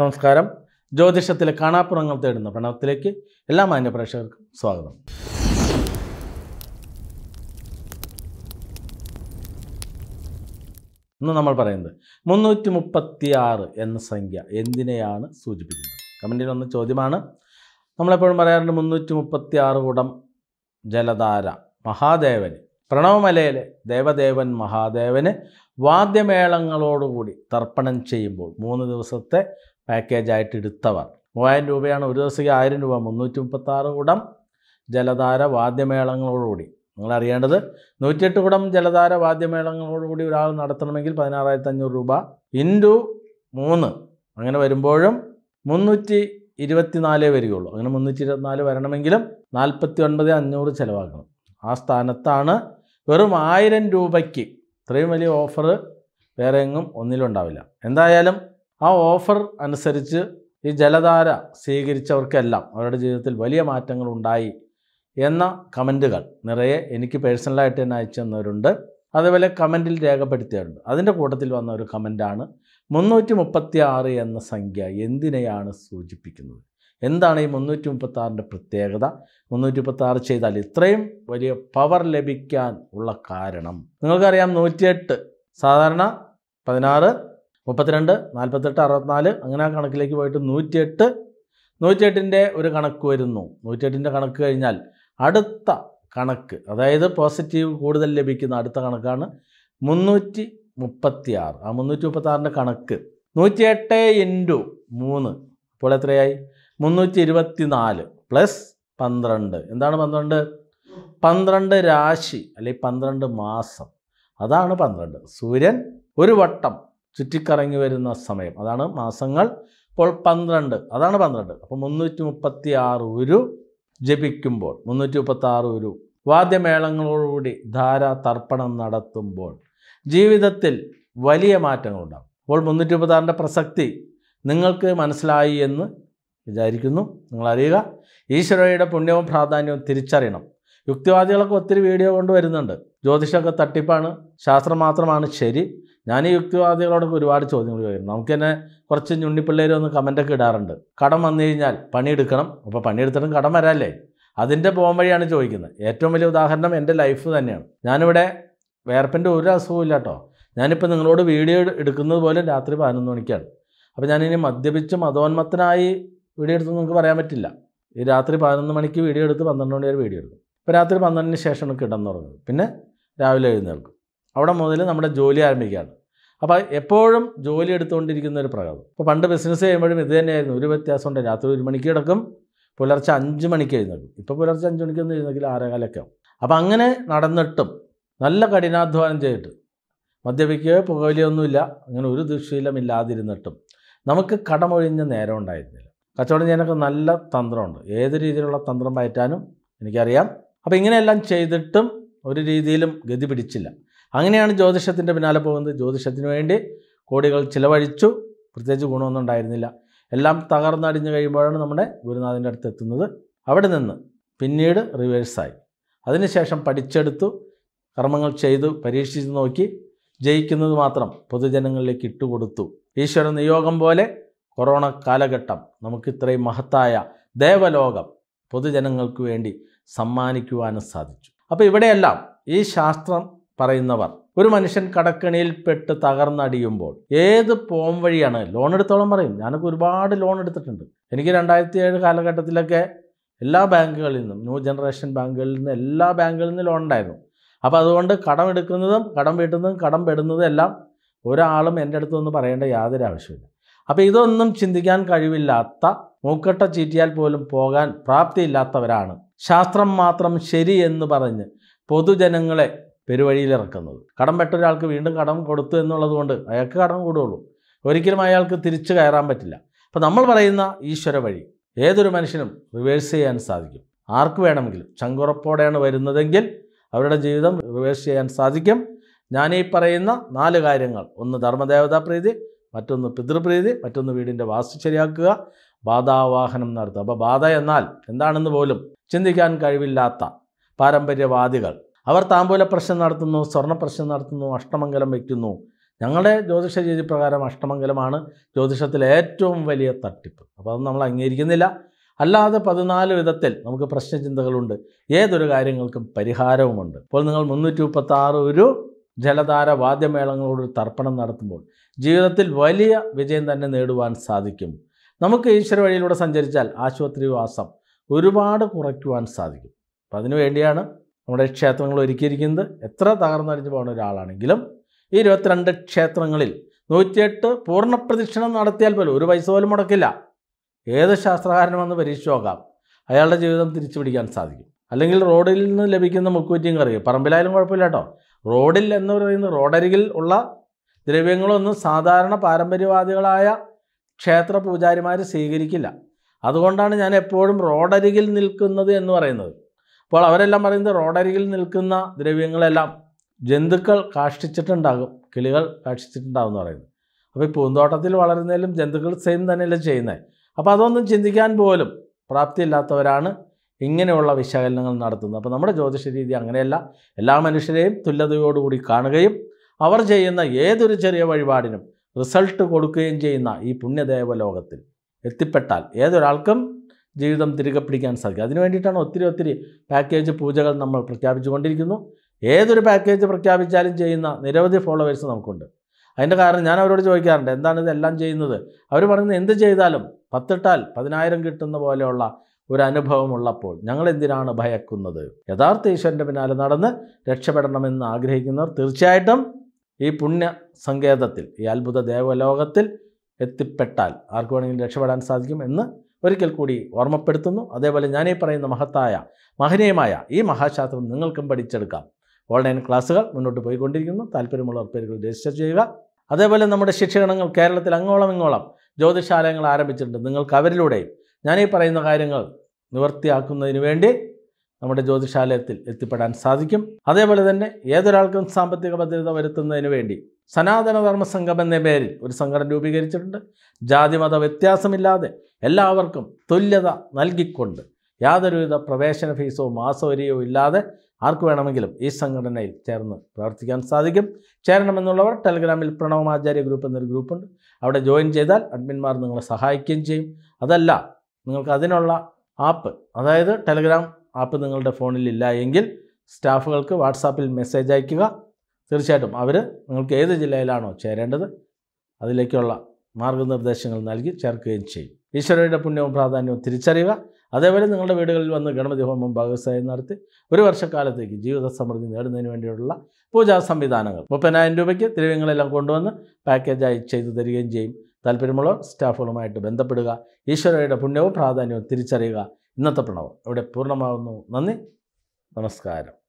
നമസ്കാരം ജ്യോതിഷത്തിലെ കാണാപ്പുറങ്ങൾ തേടുന്ന പ്രണവത്തിലേക്ക് എല്ലാ മാന്യപ്രേക്ഷകർക്കും സ്വാഗതം ഇന്ന് നമ്മൾ പറയുന്നത് മുന്നൂറ്റി മുപ്പത്തി ആറ് എന്ന സംഖ്യ എന്തിനെയാണ് സൂചിപ്പിക്കുന്നത് കമൻറ്റിൽ ഒന്ന് ചോദ്യമാണ് നമ്മളെപ്പോഴും പറയാറുണ്ട് മുന്നൂറ്റി മുപ്പത്തി ആറ് കൂടം ജലധാര മഹാദേവന് പ്രണവമലയിലെ ദേവദേവൻ മഹാദേവന് വാദ്യമേളങ്ങളോടുകൂടി തർപ്പണം ചെയ്യുമ്പോൾ മൂന്ന് ദിവസത്തെ പാക്കേജായിട്ട് എടുത്തവർ മൂവായിരം രൂപയാണ് ഒരു ദിവസം ആയിരം രൂപ മുന്നൂറ്റി മുപ്പത്താറ് കുടം ജലധാര വാദ്യമേളങ്ങളോടുകൂടി നിങ്ങൾ അറിയേണ്ടത് നൂറ്റിയെട്ട് കുടം ജലധാര വാദ്യമേളങ്ങളോടുകൂടി ഒരാൾ നടത്തണമെങ്കിൽ പതിനാറായിരത്തി അഞ്ഞൂറ് രൂപ ഇൻറ്റു മൂന്ന് അങ്ങനെ വരുമ്പോഴും മുന്നൂറ്റി ഇരുപത്തിനാലേ വരികയുള്ളൂ അങ്ങനെ മുന്നൂറ്റി ഇരുപത്തിനാല് വരണമെങ്കിലും നാൽപ്പത്തി ഒൻപത് അഞ്ഞൂറ് ചിലവാക്കണം ആ സ്ഥാനത്താണ് വെറും ആയിരം രൂപയ്ക്ക് ഇത്രയും വലിയ ഓഫർ വേറെ എങ്ങും ഒന്നിലുണ്ടാവില്ല എന്തായാലും ആ ഓഫർ അനുസരിച്ച് ഈ ജലധാര സ്വീകരിച്ചവർക്കെല്ലാം അവരുടെ ജീവിതത്തിൽ വലിയ മാറ്റങ്ങൾ ഉണ്ടായി എന്ന കമൻറ്റുകൾ നിറയെ എനിക്ക് പേഴ്സണലായിട്ട് തന്നെ അയച്ചു തന്നവരുണ്ട് അതേപോലെ കമൻറ്റിൽ രേഖപ്പെടുത്തിയവരുണ്ട് അതിൻ്റെ കൂട്ടത്തിൽ വന്ന ഒരു കമൻറ്റാണ് മുന്നൂറ്റി മുപ്പത്തി ആറ് എന്ന സംഖ്യ എന്തിനെയാണ് സൂചിപ്പിക്കുന്നത് എന്താണ് ഈ മുന്നൂറ്റി മുപ്പത്താറിൻ്റെ പ്രത്യേകത മുന്നൂറ്റി ആറ് ചെയ്താൽ ഇത്രയും വലിയ പവർ ലഭിക്കാൻ ഉള്ള കാരണം നിങ്ങൾക്കറിയാം നൂറ്റിയെട്ട് സാധാരണ പതിനാറ് മുപ്പത്തിരണ്ട് നാൽപ്പത്തെട്ട് അറുപത്തിനാല് അങ്ങനെ ആ കണക്കിലേക്ക് പോയിട്ട് നൂറ്റിയെട്ട് നൂറ്റിയെട്ടിൻ്റെ ഒരു കണക്ക് വരുന്നു നൂറ്റിയെട്ടിൻ്റെ കണക്ക് കഴിഞ്ഞാൽ അടുത്ത കണക്ക് അതായത് പോസിറ്റീവ് കൂടുതൽ ലഭിക്കുന്ന അടുത്ത കണക്കാണ് മുന്നൂറ്റി മുപ്പത്തി ആറ് ആ മുന്നൂറ്റി മുപ്പത്താറിൻ്റെ കണക്ക് നൂറ്റിയെട്ട് ഇൻറ്റു മൂന്ന് അപ്പോൾ എത്രയായി മുന്നൂറ്റി ഇരുപത്തി നാല് പ്ലസ് പന്ത്രണ്ട് എന്താണ് പന്ത്രണ്ട് പന്ത്രണ്ട് രാശി അല്ലെങ്കിൽ പന്ത്രണ്ട് മാസം അതാണ് പന്ത്രണ്ട് സൂര്യൻ ഒരു വട്ടം ചുറ്റിക്കറങ്ങി വരുന്ന സമയം അതാണ് മാസങ്ങൾ ഇപ്പോൾ പന്ത്രണ്ട് അതാണ് പന്ത്രണ്ട് അപ്പോൾ മുന്നൂറ്റി മുപ്പത്തി ആറ് ഒരു ജപിക്കുമ്പോൾ മുന്നൂറ്റി മുപ്പത്തി ആറ് ഒരു വാദ്യമേളങ്ങളോടുകൂടി ധാരാ തർപ്പണം നടത്തുമ്പോൾ ജീവിതത്തിൽ വലിയ മാറ്റങ്ങളുണ്ടാകും അപ്പോൾ മുന്നൂറ്റി ആറിൻ്റെ പ്രസക്തി നിങ്ങൾക്ക് മനസ്സിലായി എന്ന് വിചാരിക്കുന്നു നിങ്ങളറിയുക ഈശ്വരയുടെ പുണ്യവും പ്രാധാന്യവും തിരിച്ചറിയണം യുക്തിവാദികളൊക്കെ ഒത്തിരി വീഡിയോ കൊണ്ട് വരുന്നുണ്ട് ജ്യോതിഷമൊക്കെ തട്ടിപ്പാണ് ശാസ്ത്രം മാത്രമാണ് ശരി ഞാൻ ഈ യുക്തിവാദികളോടൊക്കെ ഒരുപാട് ചോദ്യങ്ങൾ ചോദിക്കുന്നു നമുക്ക് തന്നെ കുറച്ച് ഞുണ്ണിപ്പിള്ളേർ ഒന്ന് കമൻറ്റൊക്കെ ഇടാറുണ്ട് കടം വന്നു കഴിഞ്ഞാൽ പണിയെടുക്കണം അപ്പോൾ പണിയെടുത്തിട്ടും കടം വരാല്ലേ അതിൻ്റെ വഴിയാണ് ചോദിക്കുന്നത് ഏറ്റവും വലിയ ഉദാഹരണം എൻ്റെ ലൈഫ് തന്നെയാണ് ഞാനിവിടെ വേർപ്പിൻ്റെ ഒരു അസുഖവും ഇല്ല കേട്ടോ ഞാനിപ്പോൾ നിങ്ങളോട് വീഡിയോ എടുക്കുന്നത് പോലും രാത്രി പതിനൊന്ന് മണിക്കാണ് അപ്പോൾ ഞാനിനി മദ്യപിച്ച് മതോന്മത്തനായി വീഡിയോ എടുത്തു നിങ്ങൾക്ക് പറയാൻ പറ്റില്ല ഈ രാത്രി പതിനൊന്ന് മണിക്ക് വീഡിയോ എടുത്ത് പന്ത്രണ്ട് മണി വരെ വീഡിയോ എടുക്കും ഇപ്പോൾ രാത്രി പന്ത്രണ്ടിന് ശേഷമാണ് കിടന്നു തുടങ്ങുന്നത് പിന്നെ രാവിലെ എഴുന്നേൽക്കും അവിടെ മുതൽ നമ്മുടെ ജോലി ആരംഭിക്കുകയാണ് അപ്പോൾ എപ്പോഴും ജോലി എടുത്തുകൊണ്ടിരിക്കുന്ന ഒരു പ്രകൃതം അപ്പോൾ പണ്ട് ബിസിനസ് ചെയ്യുമ്പോഴും ഇത് തന്നെയായിരുന്നു ഒരു വ്യത്യാസമുണ്ട് രാത്രി ഒരു മണിക്ക് കിടക്കും പുലർച്ചെ അഞ്ച് മണിക്ക് എഴുന്നേക്കും ഇപ്പോൾ പുലർച്ചെ അഞ്ച് ഒന്ന് എഴുന്നേക്കില്ല ആറേകാലൊക്കെ ആവും അപ്പോൾ അങ്ങനെ നടന്നിട്ടും നല്ല കഠിനാധ്വാനം ചെയ്തിട്ട് മദ്യപിക്കുകയോ പുകവലിയൊന്നുമില്ല അങ്ങനെ ഒരു ദുശ്ശീലമില്ലാതിരുന്നിട്ടും നമുക്ക് കടമൊഴിഞ്ഞ നേരം ഉണ്ടായിരുന്നില്ല കച്ചവടം ചെയ്യാനൊക്കെ നല്ല തന്ത്രമുണ്ട് ഏത് രീതിയിലുള്ള തന്ത്രം പയറ്റാനും എനിക്കറിയാം അപ്പോൾ ഇങ്ങനെയെല്ലാം ചെയ്തിട്ടും ഒരു രീതിയിലും ഗതി പിടിച്ചില്ല അങ്ങനെയാണ് ജ്യോതിഷത്തിൻ്റെ പിന്നാലെ പോകുന്നത് ജ്യോതിഷത്തിന് വേണ്ടി കോടികൾ ചിലവഴിച്ചു പ്രത്യേകിച്ച് ഗുണമൊന്നും ഉണ്ടായിരുന്നില്ല എല്ലാം തകർന്നടിഞ്ഞു കഴിയുമ്പോഴാണ് നമ്മുടെ ഗുരുനാഥൻ്റെ അടുത്ത് എത്തുന്നത് അവിടെ നിന്ന് പിന്നീട് റിവേഴ്സായി അതിനുശേഷം പഠിച്ചെടുത്തു കർമ്മങ്ങൾ ചെയ്തു പരീക്ഷിച്ച് നോക്കി ജയിക്കുന്നത് മാത്രം പൊതുജനങ്ങളിലേക്ക് ഇട്ടുകൊടുത്തു ഈശ്വര നിയോഗം പോലെ കൊറോണ കാലഘട്ടം നമുക്ക് ഇത്രയും മഹത്തായ ദേവലോകം പൊതുജനങ്ങൾക്ക് വേണ്ടി സമ്മാനിക്കുവാനും സാധിച്ചു അപ്പോൾ ഇവിടെയെല്ലാം ഈ ശാസ്ത്രം പറയുന്നവർ ഒരു മനുഷ്യൻ കടക്കണിയിൽപ്പെട്ട് തകർന്നടിയുമ്പോൾ ഏത് പോം വഴിയാണ് ലോൺ എടുത്തോളം പറയും ഞാനൊക്കെ ഒരുപാട് ലോൺ എടുത്തിട്ടുണ്ട് എനിക്ക് രണ്ടായിരത്തി ഏഴ് കാലഘട്ടത്തിലൊക്കെ എല്ലാ ബാങ്കുകളിൽ നിന്നും ന്യൂ ജനറേഷൻ ബാങ്കുകളിൽ നിന്ന് എല്ലാ ബാങ്കുകളിൽ നിന്നും ലോൺ ഉണ്ടായിരുന്നു അപ്പോൾ അതുകൊണ്ട് കടം എടുക്കുന്നതും കടം വീട്ടുന്നതും കടം പെടുന്നതും എല്ലാം ഒരാളും എൻ്റെ അടുത്തൊന്നും പറയേണ്ട യാതൊരു ആവശ്യമില്ല അപ്പോൾ ഇതൊന്നും ചിന്തിക്കാൻ കഴിവില്ലാത്ത മൂക്കട്ട ചീറ്റിയാൽ പോലും പോകാൻ പ്രാപ്തിയില്ലാത്തവരാണ് ശാസ്ത്രം മാത്രം ശരി എന്ന് പറഞ്ഞ് പൊതുജനങ്ങളെ പെരുവഴിയിലിറക്കുന്നത് കടം പെട്ട ഒരാൾക്ക് വീണ്ടും കടം കൊടുത്തു എന്നുള്ളത് കൊണ്ട് അയാൾക്ക് കടം കൂടുകയുള്ളൂ ഒരിക്കലും അയാൾക്ക് തിരിച്ചു കയറാൻ പറ്റില്ല അപ്പോൾ നമ്മൾ പറയുന്ന ഈശ്വര വഴി ഏതൊരു മനുഷ്യനും റിവേഴ്സ് ചെയ്യാൻ സാധിക്കും ആർക്ക് വേണമെങ്കിലും ചങ്കുറപ്പോടെയാണ് വരുന്നതെങ്കിൽ അവരുടെ ജീവിതം റിവേഴ്സ് ചെയ്യാൻ സാധിക്കും ഞാൻ ഈ പറയുന്ന നാല് കാര്യങ്ങൾ ഒന്ന് ധർമ്മദേവതാ പ്രീതി മറ്റൊന്ന് പിതൃപ്രീതി മറ്റൊന്ന് വീടിൻ്റെ വാസ്തു ശരിയാക്കുക ബാധാവാഹനം നടത്തുക അപ്പോൾ ബാധ എന്നാൽ എന്താണെന്ന് പോലും ചിന്തിക്കാൻ കഴിവില്ലാത്ത പാരമ്പര്യവാദികൾ അവർ താമ്പൂല പ്രശ്നം നടത്തുന്നു സ്വർണ്ണ പ്രശ്നം നടത്തുന്നു അഷ്ടമംഗലം വയ്ക്കുന്നു ഞങ്ങളുടെ ജ്യോതിഷ രീതി പ്രകാരം അഷ്ടമംഗലമാണ് ജ്യോതിഷത്തിലെ ഏറ്റവും വലിയ തട്ടിപ്പ് അപ്പോൾ അത് നമ്മൾ അംഗീകരിക്കുന്നില്ല അല്ലാതെ പതിനാല് വിധത്തിൽ നമുക്ക് പ്രശ്നചിന്തകളുണ്ട് ഏതൊരു കാര്യങ്ങൾക്കും പരിഹാരവുമുണ്ട് ഇപ്പോൾ നിങ്ങൾ മുന്നൂറ്റി മുപ്പത്താറ് ഒരു ജലധാര വാദ്യമേളങ്ങളോട് തർപ്പണം നടത്തുമ്പോൾ ജീവിതത്തിൽ വലിയ വിജയം തന്നെ നേടുവാൻ സാധിക്കും നമുക്ക് ഈശ്വര വഴിയിലൂടെ സഞ്ചരിച്ചാൽ ആശുപത്രി വാസം ഒരുപാട് കുറയ്ക്കുവാൻ സാധിക്കും അപ്പം അതിനു വേണ്ടിയാണ് നമ്മുടെ ക്ഷേത്രങ്ങൾ ഒരുക്കിയിരിക്കുന്നത് എത്ര തകർന്നടിഞ്ഞു പോകുന്ന ഒരാളാണെങ്കിലും ഈ ഇരുപത്തിരണ്ട് ക്ഷേത്രങ്ങളിൽ നൂറ്റിയെട്ട് പൂർണ്ണ പ്രദക്ഷിണം നടത്തിയാൽ പോലും ഒരു പൈസ പോലും മുടക്കില്ല ഏത് ശാസ്ത്രകാരനുമെന്ന് പരീക്ഷിച്ച് നോക്കാം അയാളുടെ ജീവിതം തിരിച്ചു പിടിക്കാൻ സാധിക്കും അല്ലെങ്കിൽ റോഡിൽ നിന്ന് ലഭിക്കുന്ന മുക്കുറ്റിയും കറി പറമ്പിലായാലും കുഴപ്പമില്ല കേട്ടോ റോഡിൽ എന്ന് പറയുന്ന റോഡരികിൽ ഉള്ള ദ്രവ്യങ്ങളൊന്നും സാധാരണ പാരമ്പര്യവാദികളായ ക്ഷേത്ര പൂജാരിമാർ സ്വീകരിക്കില്ല അതുകൊണ്ടാണ് ഞാൻ എപ്പോഴും റോഡരികിൽ നിൽക്കുന്നത് എന്ന് പറയുന്നത് അപ്പോൾ അവരെല്ലാം പറയുന്നത് റോഡരികിൽ നിൽക്കുന്ന ദ്രവ്യങ്ങളെല്ലാം ജന്തുക്കൾ കാഷ്ടിച്ചിട്ടുണ്ടാകും കിളികൾ കാഷ്ടിച്ചിട്ടുണ്ടാകും എന്ന് പറയുന്നത് അപ്പോൾ ഈ പൂന്തോട്ടത്തിൽ വളരുന്നതിലും ജന്തുക്കൾ സെയിം തന്നെയല്ലേ ചെയ്യുന്നത് അപ്പോൾ അതൊന്നും ചിന്തിക്കാൻ പോലും പ്രാപ്തിയില്ലാത്തവരാണ് ഇങ്ങനെയുള്ള വിശകലനങ്ങൾ നടത്തുന്നത് അപ്പോൾ നമ്മുടെ ജ്യോതിഷ രീതി അങ്ങനെയല്ല എല്ലാ മനുഷ്യരെയും തുല്യതയോടുകൂടി കാണുകയും അവർ ചെയ്യുന്ന ഏതൊരു ചെറിയ വഴിപാടിനും റിസൾട്ട് കൊടുക്കുകയും ചെയ്യുന്ന ഈ പുണ്യദേവ ലോകത്തിൽ എത്തിപ്പെട്ടാൽ ഏതൊരാൾക്കും ജീവിതം തിരികെ പിടിക്കാൻ സാധിക്കും അതിനു വേണ്ടിയിട്ടാണ് ഒത്തിരി ഒത്തിരി പാക്കേജ് പൂജകൾ നമ്മൾ പ്രഖ്യാപിച്ചുകൊണ്ടിരിക്കുന്നു ഏതൊരു പാക്കേജ് പ്രഖ്യാപിച്ചാലും ചെയ്യുന്ന നിരവധി ഫോളോവേഴ്സ് നമുക്കുണ്ട് അതിൻ്റെ കാരണം ഞാൻ അവരോട് ചോദിക്കാറുണ്ട് എന്താണ് ഇതെല്ലാം ചെയ്യുന്നത് അവർ പറയുന്നത് എന്ത് ചെയ്താലും പത്തിട്ടാൽ പതിനായിരം കിട്ടുന്ന പോലെയുള്ള ഒരു അനുഭവം ഉള്ളപ്പോൾ ഞങ്ങൾ എന്തിനാണ് ഭയക്കുന്നത് യഥാർത്ഥ ഈശ്വരൻ്റെ പിന്നാലെ നടന്ന് രക്ഷപ്പെടണമെന്ന് ആഗ്രഹിക്കുന്നവർ തീർച്ചയായിട്ടും ഈ പുണ്യ സങ്കേതത്തിൽ ഈ അത്ഭുത ദേവലോകത്തിൽ എത്തിപ്പെട്ടാൽ ആർക്കു വേണമെങ്കിലും രക്ഷപ്പെടാൻ സാധിക്കും എന്ന് ഒരിക്കൽ കൂടി ഓർമ്മപ്പെടുത്തുന്നു അതേപോലെ ഞാനീ പറയുന്ന മഹത്തായ മഹനീയമായ ഈ മഹാശാസ്ത്രം നിങ്ങൾക്കും പഠിച്ചെടുക്കാം ഓൺലൈൻ ക്ലാസ്സുകൾ മുന്നോട്ട് പോയിക്കൊണ്ടിരിക്കുന്നു താല്പര്യമുള്ള പേരുകൾ രജിസ്റ്റർ ചെയ്യുക അതേപോലെ നമ്മുടെ ശിക്ഷകണങ്ങൾ കേരളത്തിൽ അങ്ങോളം ഇങ്ങോളം ജ്യോതിശാലയങ്ങൾ ആരംഭിച്ചിട്ടുണ്ട് നിങ്ങൾക്ക് അവരിലൂടെയും ഞാനീ പറയുന്ന കാര്യങ്ങൾ നിവർത്തിയാക്കുന്നതിന് വേണ്ടി നമ്മുടെ ജ്യോതിഷാലയത്തിൽ എത്തിപ്പെടാൻ സാധിക്കും അതേപോലെ തന്നെ ഏതൊരാൾക്കും സാമ്പത്തിക ഭദ്രത വരുത്തുന്നതിന് വേണ്ടി സനാതനധർമ്മ സംഘം എന്ന പേരിൽ ഒരു സംഘടന രൂപീകരിച്ചിട്ടുണ്ട് ജാതിമത വ്യത്യാസമില്ലാതെ എല്ലാവർക്കും തുല്യത നൽകിക്കൊണ്ട് യാതൊരുവിധ പ്രവേശന ഫീസോ മാസവരിയോ ഇല്ലാതെ ആർക്ക് വേണമെങ്കിലും ഈ സംഘടനയിൽ ചേർന്ന് പ്രവർത്തിക്കാൻ സാധിക്കും ചേരണമെന്നുള്ളവർ ടെലഗ്രാമിൽ പ്രണവമാചാര്യ ഗ്രൂപ്പ് എന്നൊരു ഗ്രൂപ്പുണ്ട് അവിടെ ജോയിൻ ചെയ്താൽ അഡ്മിന്മാർ നിങ്ങളെ സഹായിക്കുകയും ചെയ്യും അതല്ല നിങ്ങൾക്ക് അതിനുള്ള ആപ്പ് അതായത് ടെലഗ്രാം ആപ്പ് നിങ്ങളുടെ ഫോണിലില്ല എങ്കിൽ സ്റ്റാഫുകൾക്ക് വാട്സാപ്പിൽ മെസ്സേജ് അയയ്ക്കുക തീർച്ചയായിട്ടും അവർ നിങ്ങൾക്ക് ഏത് ജില്ലയിലാണോ ചേരേണ്ടത് അതിലേക്കുള്ള മാർഗനിർദ്ദേശങ്ങൾ നൽകി ചേർക്കുകയും ചെയ്യും ഈശ്വരയുടെ പുണ്യവും പ്രാധാന്യവും തിരിച്ചറിയുക അതേപോലെ നിങ്ങളുടെ വീടുകളിൽ വന്ന് ഗണപതി ഹോമം ഭാഗവസായം നടത്തി ഒരു വർഷക്കാലത്തേക്ക് ജീവിത സമൃദ്ധി നേടുന്നതിന് വേണ്ടിയുള്ള പൂജാ സംവിധാനങ്ങൾ മുപ്പതിനായിരം രൂപയ്ക്ക് തിരുവങ്ങളെല്ലാം കൊണ്ടുവന്ന് പാക്കേജായി ചെയ്തു തരികയും ചെയ്യും താല്പര്യമുള്ളവർ സ്റ്റാഫുകളുമായിട്ട് ബന്ധപ്പെടുക ഈശ്വരയുടെ പുണ്യവും പ്രാധാന്യവും തിരിച്ചറിയുക ഇന്നത്തെ പ്രണവം ഇവിടെ പൂർണ്ണമാകുന്നു നന്ദി നമസ്കാരം